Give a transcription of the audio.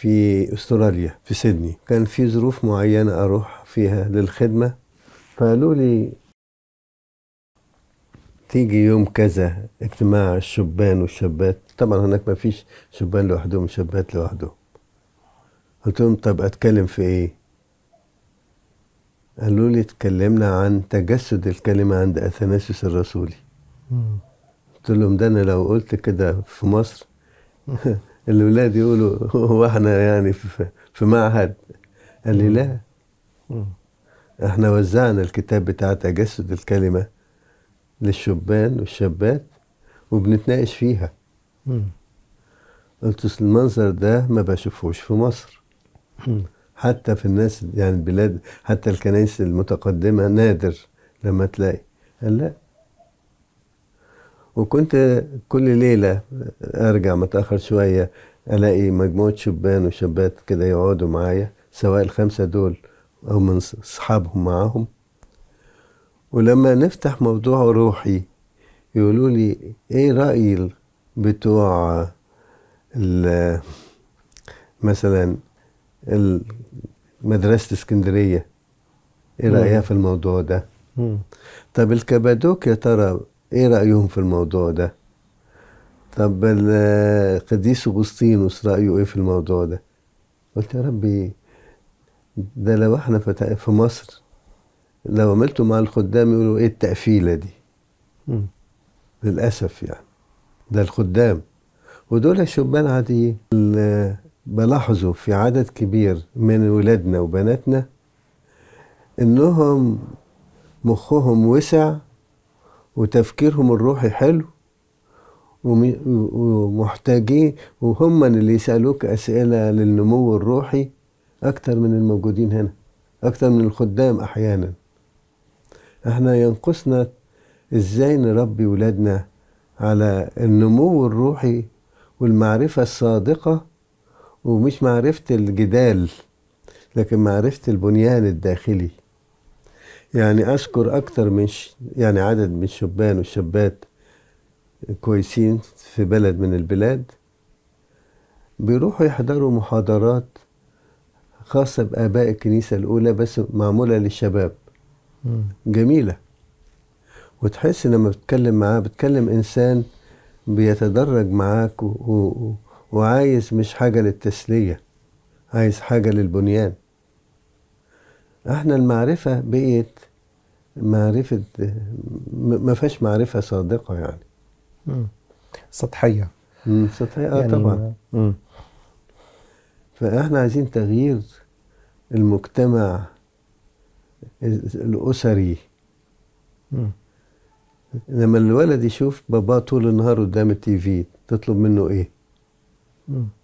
في استراليا في سيدني كان في ظروف معينه اروح فيها للخدمه فقالوا لي تيجي يوم كذا اجتماع الشبان والشابات طبعا هناك ما فيش شبان لوحدهم شابات لوحدهم قلت لهم طب اتكلم في ايه قالوا لي اتكلمنا عن تجسد الكلمه عند اثناسيوس الرسولي قلت لهم ده انا لو قلت كده في مصر الولاد يقولوا هو احنا يعني في, في معهد قال لي لا احنا وزعنا الكتاب بتاع تجسد الكلمة للشبان والشابات وبنتناقش فيها قلت المنظر ده ما بشوفهوش في مصر حتى في الناس يعني البلاد حتى الكنائس المتقدمة نادر لما تلاقي قال لا وكنت كل ليلة أرجع متأخر شوية ألاقي مجموعة شبان وشابات كده يقعدوا معايا سواء الخمسة دول أو من أصحابهم معاهم ولما نفتح موضوع روحي يقولوا لي إيه رأي بتوع مثلا مدرسة اسكندرية إيه رأيها في الموضوع ده؟ طب الكبادوك يا ترى ايه رأيهم في الموضوع ده طب القديس أغسطينوس رأيه ايه في الموضوع ده قلت يا ربي ده لو احنا في مصر لو عملته مع الخدام يقولوا ايه التقفيلة دي م. للأسف يعني ده الخدام ودول الشبان عادي بلاحظه في عدد كبير من ولادنا وبناتنا انهم مخهم وسع وتفكيرهم الروحي حلو ومحتاجين وهم اللي يسألوك أسئلة للنمو الروحي أكتر من الموجودين هنا أكتر من الخدام أحيانا احنا ينقصنا ازاي نربي ولادنا على النمو الروحي والمعرفة الصادقة ومش معرفة الجدال لكن معرفة البنيان الداخلي يعني أشكر أكثر من ش... يعني عدد من الشبان والشابات كويسين في بلد من البلاد بيروحوا يحضروا محاضرات خاصة بآباء الكنيسة الأولى بس معمولة للشباب جميلة وتحس لما بتتكلم معاه بتكلم إنسان بيتدرج معاك و... و... وعايز مش حاجة للتسلية عايز حاجة للبنيان احنا المعرفة بقيت معرفة ما فيهاش معرفة صادقة يعني مم. سطحية مم. سطحية اه يعني طبعا مم. فاحنا عايزين تغيير المجتمع الأسري مم. لما الولد يشوف باباه طول النهار قدام التي في تطلب منه ايه؟ مم.